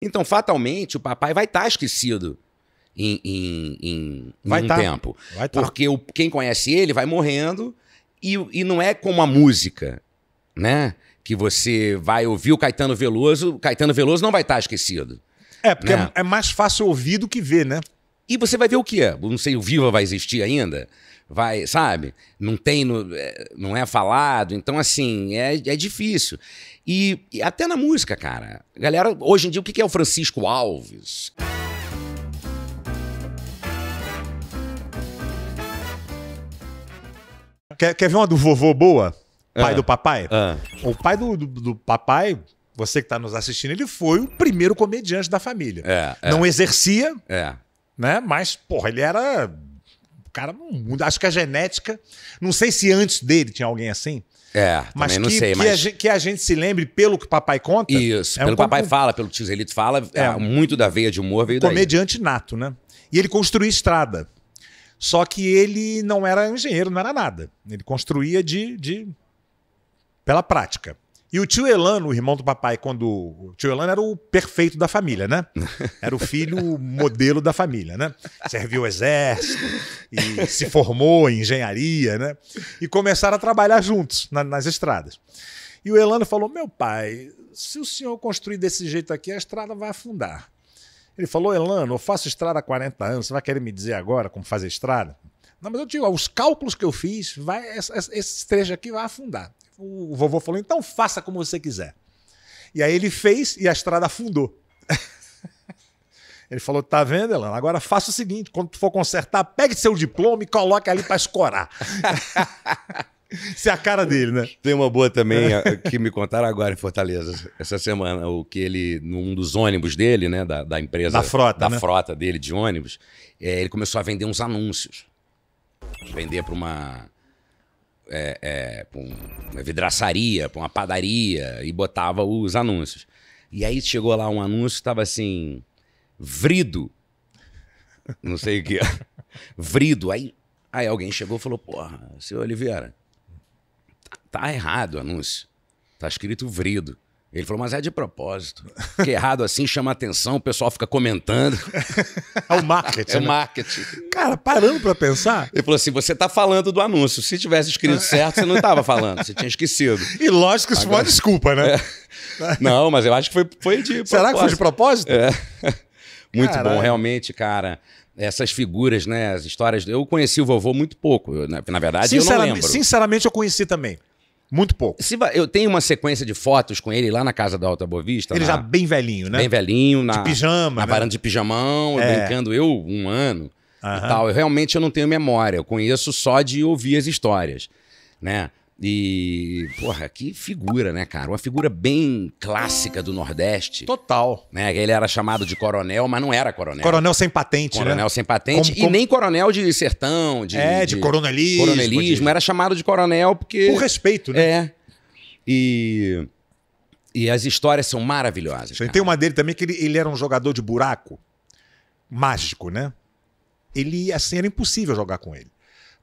Então, fatalmente, o papai vai estar tá esquecido em, em, em, vai um tá. tempo. Vai tá. Porque o, quem conhece ele vai morrendo e, e não é como a música, né? Que você vai ouvir o Caetano Veloso, o Caetano Veloso não vai estar tá esquecido. É, porque né? é, é, mais fácil ouvir do que ver, né? E você vai ver o que Não sei, o Viva vai existir ainda? Vai, sabe? Não tem, no, é, não é falado. Então, assim, é, é difícil. E, e, até na música, cara. Galera, hoje em dia, o que é o Francisco Alves? Quer, quer ver uma do vovô boa? Ah. Pai ah, do papai? Ah. O pai do, do, do papai, você que está nos assistindo, ele foi o primeiro comediante da família. É, é. Não exercia, é. né? Mas, porra, ele era. Cara, acho que a genética. Não sei se antes dele tinha alguém assim. É, mas também que, não sei, que mas... A gente, que a gente se lembre pelo que o papai conta. Isso, é pelo um papai fala, pelo que o Tizelito fala, é, é, muito da veia de humor veio Comediante daí. nato, né? E ele construía estrada. Só que ele não era engenheiro, não era nada. Ele construía de, de... pela prática. E o tio Elano, o irmão do papai, quando. O tio Elano era o perfeito da família, né? Era o filho modelo da família, né? Serviu o exército e se formou em engenharia, né? E começaram a trabalhar juntos na, nas estradas. E o Elano falou: Meu pai, se o senhor construir desse jeito aqui, a estrada vai afundar. Ele falou: Elano, eu faço estrada há 40 anos, você vai querer me dizer agora como fazer estrada? Não, mas eu digo, os cálculos que eu fiz, vai, esse, esse trecho aqui vai afundar o vovô falou: então faça como você quiser. E aí ele fez e a estrada afundou. ele falou: tá vendo, Elano? Agora faça o seguinte: quando tu for consertar, pegue seu diploma e coloque ali para escorar. Isso é a cara dele, né? Tem uma boa também que me contaram agora em Fortaleza, essa semana, o que ele, num dos ônibus dele, né, da, da empresa. Da frota. Da né? frota dele de ônibus, é, ele começou a vender uns anúncios. Vender para uma é, é, pra uma vidraçaria, pra uma padaria e botava os anúncios. E aí chegou lá um anúncio que tava assim, vrido. Não sei o que Vrido. Aí, aí alguém chegou e falou, porra, senhor Oliveira, tá, tá errado o anúncio. Tá escrito vrido. Ele falou, mas é de propósito. Que errado assim chama atenção, o pessoal fica comentando. É o marketing. É o né? marketing. Cara, parando para pensar. Ele falou assim: você tá falando do anúncio. Se tivesse escrito certo, você não tava falando, você tinha esquecido. E lógico que isso Agora... foi uma desculpa, né? É. Não, mas eu acho que foi, foi de propósito. Será que foi de propósito? É. Muito Caralho. bom, realmente, cara essas figuras, né? As histórias. Eu conheci o vovô muito pouco, eu, na, verdade, eu não lembro. Sinceramente, eu conheci também. Muito pouco. Se, eu tenho uma sequência de fotos com ele lá na casa da Alta Boa Vista Ele na, já bem velhinho, né? Bem velhinho. Na, de pijama. Na né? varanda de pijamão, é. brincando eu um ano uhum. e tal. Eu realmente eu não tenho memória. Eu conheço só de ouvir as histórias, né? E, porra, que figura, né, cara? Uma figura bem clássica do Nordeste. Total. Né? Ele era chamado de coronel, mas não era coronel. Coronel sem patente, coronel né? Coronel sem patente como, como... e nem coronel de sertão, de... É, de, de coronelismo. Coronelismo. De... Era chamado de coronel porque... Por respeito, né? É. E... E as histórias são maravilhosas. Tem uma dele também que ele, ele era um jogador de buraco mágico, né? Ele, assim, era impossível jogar com ele.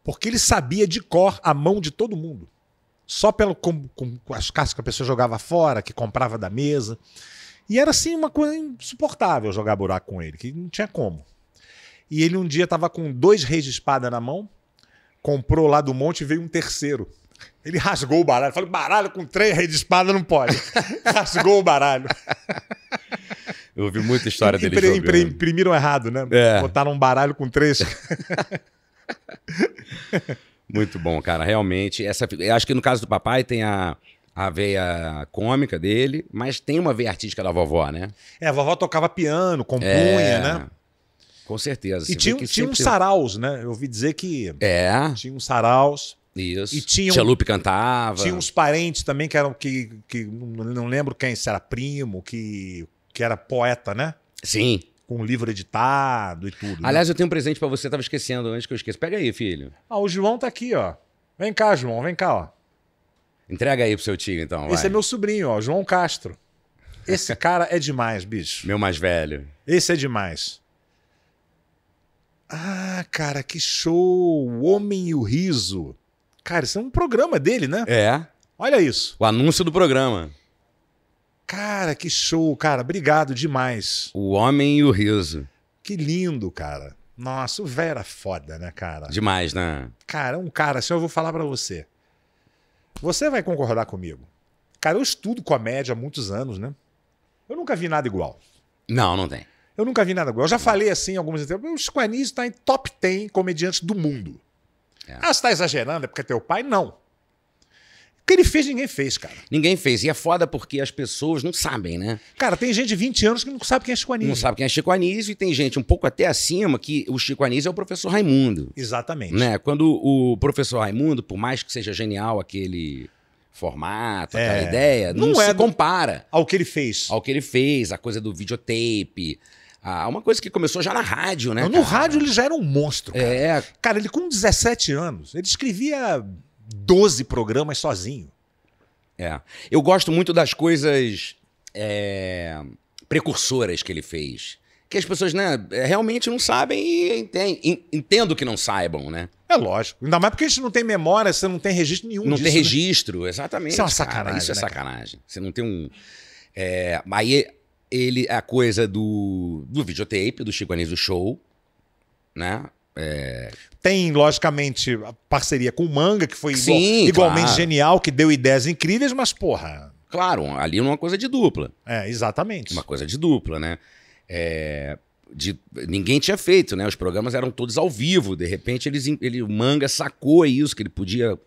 Porque ele sabia de cor a mão de todo mundo. Só pelo com, com as caixas que a pessoa jogava fora, que comprava da mesa. E era assim uma coisa insuportável jogar buraco com ele, que não tinha como. E ele um dia estava com dois reis de espada na mão, comprou lá do monte e veio um terceiro. Ele rasgou o baralho. Falei, baralho com três reis de espada não pode. rasgou o baralho. Eu ouvi muita história dele impre, impre, Imprimiram errado, né? É. Botaram um baralho com três. Muito bom, cara. Realmente, essa, acho que no caso do papai tem a, a veia cômica dele, mas tem uma veia artística da vovó, né? É, a vovó tocava piano, compunha, é, né? Com certeza. E tinha, tinha uns saraus, né? Eu ouvi dizer que é. tinha uns saraus. Isso. E tinha Tia Lupe cantava. Tinha uns parentes também que eram que, que não lembro quem, se era primo, que, que era poeta, né? Sim com o livro editado e tudo. Né? Aliás, né? eu tenho um presente para você, tava esquecendo antes que eu esqueça. Pega aí, filho. Ah, o João tá aqui, ó. Vem cá, João, vem cá, ó. Entrega aí pro seu tio, então. Vai. Esse é meu sobrinho, ó, João Castro. Esse cara é demais, bicho. Meu mais velho. Esse é demais. Ah, cara, que show! O Homem e o Riso. Cara, isso é um programa dele, né? É. Olha isso. O anúncio do programa. Cara, que show, cara. Obrigado demais. O Homem e o Riso. Que lindo, cara. Nossa, o Vera foda, né, cara? Demais, né? Cara, um cara, assim, eu vou falar para você. Você vai concordar comigo. Cara, eu estudo comédia há muitos anos, né? Eu nunca vi nada igual. Não, não tem. Eu nunca vi nada igual. Eu já não. falei assim algumas vezes. O Chico Anísio tá em top 10 comediantes do mundo. É. Ah, você tá exagerando? É porque é teu pai? Não que ele fez, ninguém fez, cara. Ninguém fez. E é foda porque as pessoas não sabem, né? Cara, tem gente de 20 anos que não sabe quem é Chico Anísio. Não sabe quem é Chico Anísio e tem gente um pouco até acima que o Chico Anísio é o professor Raimundo. Exatamente. Né? Quando o professor Raimundo, por mais que seja genial aquele formato, é. aquela ideia, não, não é se compara. Ao que ele fez. Ao que ele fez, a coisa do videotape. Ah, uma coisa que começou já na rádio, né? No cara? rádio ele já era um monstro, cara. É. Cara, ele com 17 anos, ele escrevia 12 programas sozinho. É. Eu gosto muito das coisas é, precursoras que ele fez. Que as pessoas né, é, realmente não sabem e entendo que não saibam, né? É lógico. Ainda mais porque a gente não tem memória, você não tem registro nenhum. Não disso, tem né? registro, né? exatamente. Isso é uma sacanagem. Isso é né, sacanagem. Cara? Você não tem um. É, aí ele, a coisa do, do videotape, do Chico Anísio Show, né? É... Tem, logicamente, a parceria com o Manga, que foi Sim, igual, igualmente claro. genial, que deu ideias incríveis, mas, porra. Claro, ali é uma coisa de dupla. É, exatamente. Uma coisa de dupla, né? É, de, ninguém tinha feito, né? Os programas eram todos ao vivo. De repente, eles, ele, o manga sacou isso, que ele podia.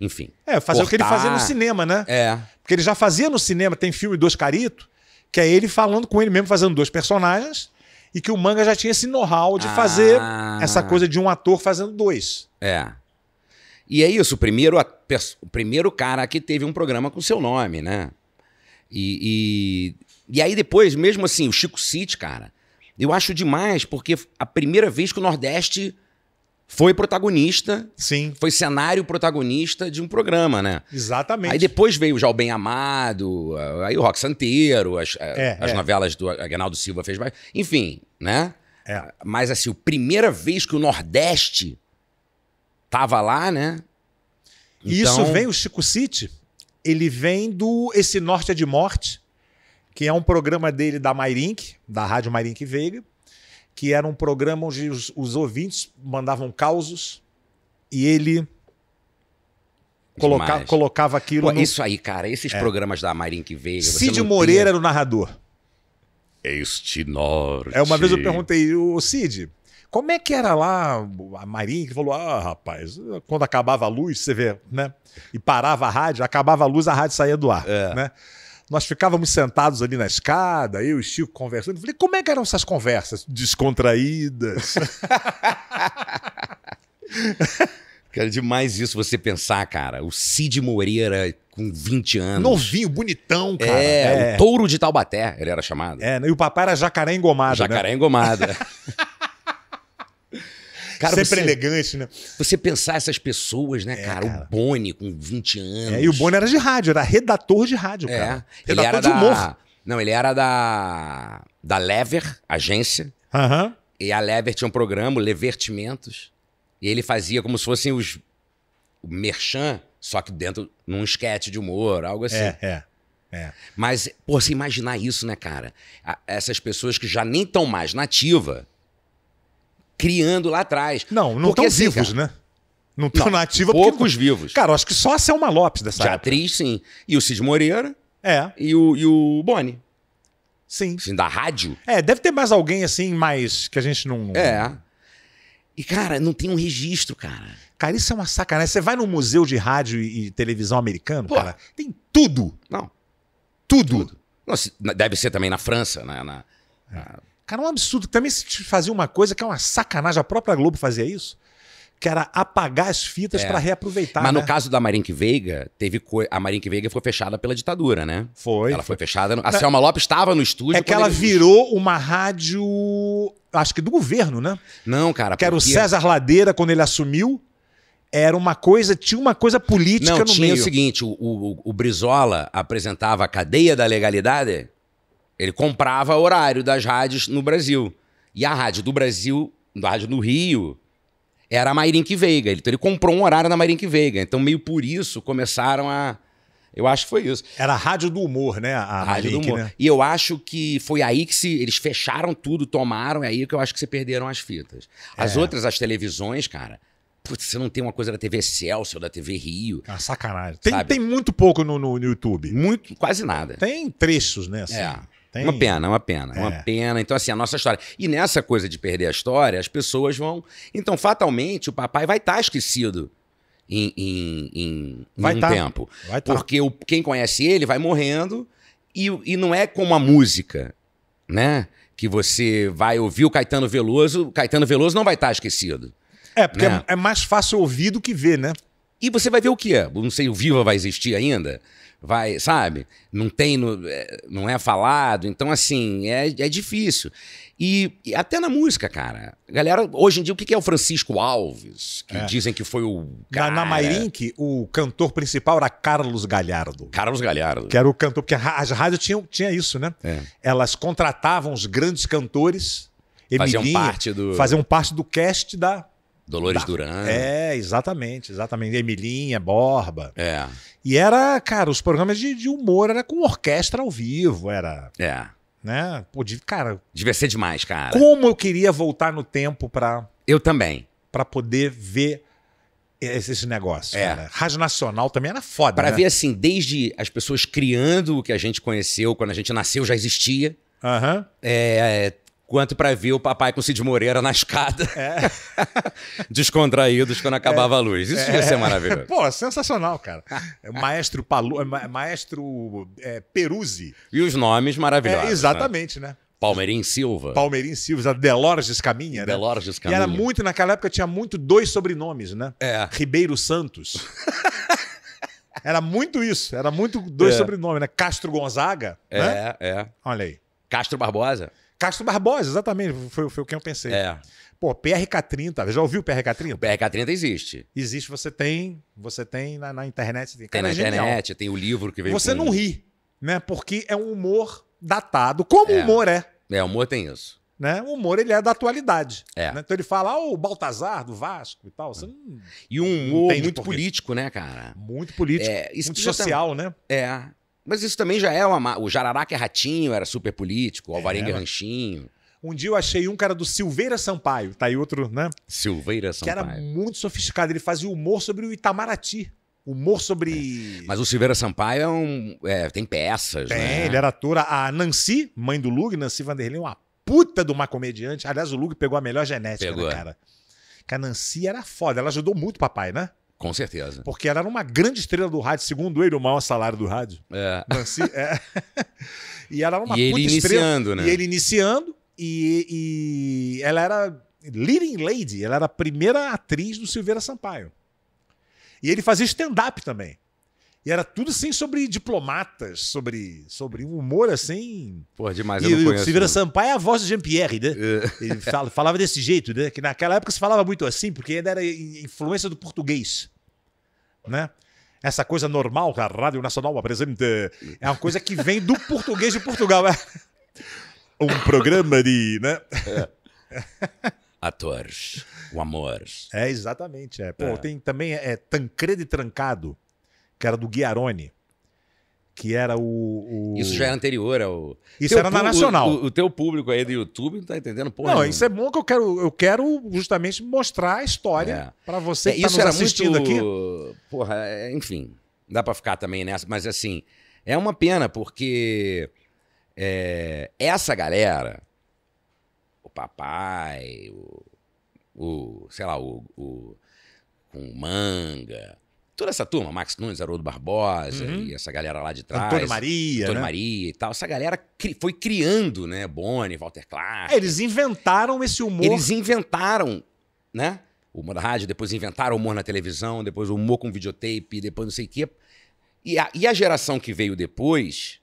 Enfim. É, fazer cortar. o que ele fazia no cinema, né? É. Porque ele já fazia no cinema, tem filme Dois Carito, que é ele falando com ele mesmo, fazendo dois personagens e que o manga já tinha esse know-how de ah. fazer essa coisa de um ator fazendo dois. É. E é isso, o primeiro, a, o primeiro cara que teve um programa com seu nome, né? E, e, e aí depois, mesmo assim, o Chico City, cara, eu acho demais, porque a primeira vez que o Nordeste foi protagonista. Sim. Foi cenário protagonista de um programa, né? Exatamente. Aí depois veio já o Bem Amado, eh, aí o Rock Santeiro, as, eh, é, as é. novelas do Agnaldo Silva fez mais. Enfim, né? É. Mas assim, a primeira vez que o Nordeste tava lá, né? E isso então vem, o Chico City, ele vem do Esse Norte é de Morte, que é um programa dele da Mairink, da Rádio Mairink Veiga que era um programa onde os, os ouvintes mandavam causos e ele coloca, colocava aquilo. Pô, no... Isso aí, cara, esses é. programas da Marinha que veio Cid Moreira era o narrador. Este norte. É, uma vez eu perguntei, o Cid, como é que era lá a Marinha que falou: ah, rapaz, quando acabava a luz, você vê, né? E parava a rádio, acabava a luz, a rádio saía do ar, é. né? Nós ficávamos sentados ali na escada, eu e o Chico conversando. Eu falei, como é que eram essas conversas? Descontraídas. Cara, demais isso você pensar, cara. O Cid Moreira com 20 anos. Novinho, bonitão, é, cara. É, é. o touro de Taubaté, ele era chamado. É, e o papai era jacaré engomado. Jacaré né? engomado. Cara, Sempre você, elegante, né? Você pensar essas pessoas, né, é, cara? cara? O Boni com 20 anos. É, e o Boni era de rádio, era redator de rádio, é. cara. Redator ele era de humor. Não, ele era da, da Lever, agência. Aham. E a Lever tinha um programa, Levertimentos. E ele fazia como se fossem os o merchan, só que dentro num esquete de humor, algo assim. É, é. É. Mas, pô, você imaginar isso, né, cara? A, essas pessoas que já nem estão mais nativa, criando lá atrás. Não, não estão assim, vivos, cara, né? Não estão na ativa Poucos porque... vivos. Cara, acho que só a Selma Lopes dessa De época. atriz, sim. E o Cid Moreira. É. E o, e o Boni. Sim. Assim, da rádio. É, deve ter mais alguém assim, mais que a gente não. É. E, cara, não tem um registro, cara. Cara, isso é uma sacanagem. Você vai no museu de rádio e, televisão americano, Pô. cara, tem tudo. Não. Tudo. tudo. deve ser também na França, na, né? na, é. na Cara, é um absurdo. Também se fazia uma coisa que é uma sacanagem. A própria Globo fazia isso. Que era apagar as fitas é. para reaproveitar. Mas né? no caso da Marink Veiga, teve co... a Marink Veiga foi fechada pela ditadura, né? Foi. Ela foi, fechada. No... A Na... Selma Lopes estava no estúdio. É que ela virou uma rádio. Acho que do governo, né? Não, cara. Que era o César Ladeira quando ele assumiu era uma coisa, tinha uma coisa política Não, no tinha meio. o seguinte, o, o, o, Brizola apresentava a cadeia da legalidade ele comprava horário das rádios no Brasil. E a rádio do Brasil, da rádio do Rio, era a Mairink Veiga. Então ele comprou um horário na Mairink Veiga. Então, meio por isso, começaram a. Eu acho que foi isso. Era a rádio do humor, né? A, rádio do humor. Né? E eu acho que foi aí que se, eles fecharam tudo, tomaram, é aí que eu acho que se perderam as fitas. As é. outras, as televisões, cara. Putz, você não tem uma coisa da TV Celso, da TV Rio. Ah, sacanagem. Tem, tem muito pouco no, no, no, YouTube. Muito, quase nada. Tem trechos, né? Assim. É. Tem... Uma pena, uma pena, é. uma pena. Então, assim, a nossa história. E nessa coisa de perder a história, as pessoas vão. Então, fatalmente, o papai vai estar tá esquecido em, em, em, vai um tá. tempo. Vai tá. Porque o, quem conhece ele vai morrendo e, e não é como a música, né? Que você vai ouvir o Caetano Veloso, o Caetano Veloso não vai estar tá esquecido. É, porque né? é, é mais fácil ouvir do que ver, né? E você vai ver o quê? Não sei, o Viva vai existir ainda? vai, sabe? Não tem, no, é, não é falado. Então, assim, é, é difícil. E, e, até na música, cara. Galera, hoje em dia, o que é o Francisco Alves? Que é. dizem que foi o. Cara... Na, na Mairink, o cantor principal era Carlos Galhardo. Carlos Galhardo. Que era o cantor, porque as rádios tinham tinha isso, né? É. Elas contratavam os grandes cantores. faziam parte do. Faziam parte do cast da Dolores da... Duran. É, exatamente, exatamente. Emilinha, Borba. É. E era, cara, os programas de, de humor era com orquestra ao vivo, era. É. Né? Pô, de, cara. Devia ser demais, cara. Como eu queria voltar no tempo pra. Eu também. Pra poder ver esse, esse negócio. É. Cara. Rádio Nacional também era foda. Pra né? ver, assim, desde as pessoas criando o que a gente conheceu, quando a gente nasceu já existia. Uhum. É, é quanto para ver o papai com Cid Moreira na escada, é. descontraídos quando acabava é. a luz. Isso é. ia ser maravilhoso. Pô, sensacional, cara. É, maestro Palu, é, Maestro é, Peruzzi. E os nomes maravilhosos. É, né? exatamente, né? né? Palmeirim Silva. Palmeirim Silva, Delorges Caminha, né? Delorges Caminha. E era muito, naquela época tinha muito dois sobrenomes, né? É. Ribeiro Santos. era muito isso, era muito dois sobrenomes, né? Castro Gonzaga, é, né? É, é. Olha aí. Castro Barbosa? Castro Barbosa, exatamente. Foi, foi o que eu pensei. É. Pô, PRK30, já ouviu o PRK30? O PRK30 existe. Existe, você tem, você tem na, na internet. Assim, tem, tem na é internet, tem o livro que veio. Você com... não ri, né? Porque é um humor datado, como o é. humor é. É, o humor tem isso. Né? O humor ele é da atualidade. É. Né? Então ele fala, ah, o Baltazar do Vasco e tal. Você não, e um humor muito político, né, cara? Muito político. É, isso muito social, tá... né? É. Mas isso também já é uma. O Jararaca é ratinho, era super político, o Alvarenga é ranchinho. Um dia eu achei um cara do Silveira Sampaio, tá aí outro, né? Silveira Sampaio. Que era muito sofisticado, ele fazia humor sobre o Itamaraty. Humor sobre. É. Mas o Silveira Sampaio é um. É, tem peças, tem, né? ele era ator. A Nancy, mãe do Lug, Nancy Vanderlei, uma puta de uma comediante. Aliás, o Lug pegou a melhor genética, pegou. né, cara? Que a Nancy era foda, ela ajudou muito o papai, né? Com certeza. Porque ela era uma grande estrela do rádio, segundo ele, o maior salário do rádio. É. Nancy, é. e ela era uma e ele iniciando, estrela. né? E ele iniciando, e, e ela era leading lady, ela era a primeira atriz do Silveira Sampaio. E ele fazia stand-up também. E era tudo assim sobre diplomatas, sobre, sobre um humor assim. Pô, demais, e, eu não conheço. Silveira né? Sampaio é a voz de Jean-Pierre, né? É. Ele falava desse jeito, né? Que naquela época se falava muito assim, porque ainda era influência do português, né? Essa coisa normal que a Rádio Nacional apresenta é uma coisa que vem do português de Portugal. Né? Um programa de, né? É. Atores, o amor. É, exatamente. É. Pô, é. tem também é, Tancredo e Trancado que era do Guiarone. Que era o, o... Isso já é anterior ao. Isso teu era na Nacional. O, o, o, teu público aí do YouTube não tá entendendo porra. Não, nenhuma. isso é bom que eu quero, eu quero justamente mostrar a história é. para você que é, tá isso tá nos assistindo muito... aqui. Porra, é, enfim, dá para ficar também nessa, mas assim, é uma pena porque é, essa galera, o papai, o, o sei lá, o, o, o manga, Toda essa turma, Max Nunes, Haroldo Barbosa uhum. e essa galera lá de trás. Antônio Maria. Antônio né? Maria e tal. Essa galera cri foi criando, né? Boni, Walter Clark. É, eles inventaram esse humor. Eles inventaram, né? O humor da rádio, depois inventaram o humor na televisão, depois o humor com videotape, depois não sei o quê. E a, e a geração que veio depois,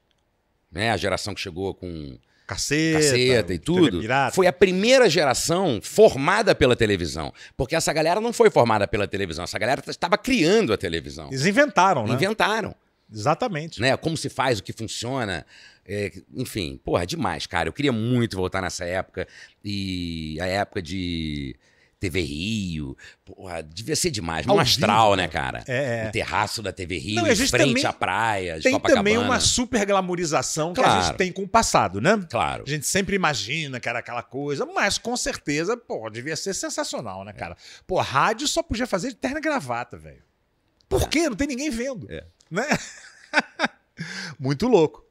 né? A geração que chegou com Caceta, Caceta e tudo. Foi a primeira geração formada pela televisão. Porque essa galera não foi formada pela televisão, essa galera estava criando a televisão. Eles inventaram, né? Inventaram. Exatamente. Né? Como se faz, o que funciona. É, enfim, porra, é demais, cara. Eu queria muito voltar nessa época. E a época de TV Rio. Porra, devia ser demais. Um astral, né, cara? É, O é. terraço da TV Rio, Não, em frente à praia, de Tem Copacabana. também uma super glamorização claro. que a gente tem com o passado, né? Claro. A gente sempre imagina que era aquela coisa, mas com certeza, pô, devia ser sensacional, né, é. cara? Pô, rádio só podia fazer de terna e gravata, velho. É. Por quê? Não tem ninguém vendo. É. Né? Muito louco.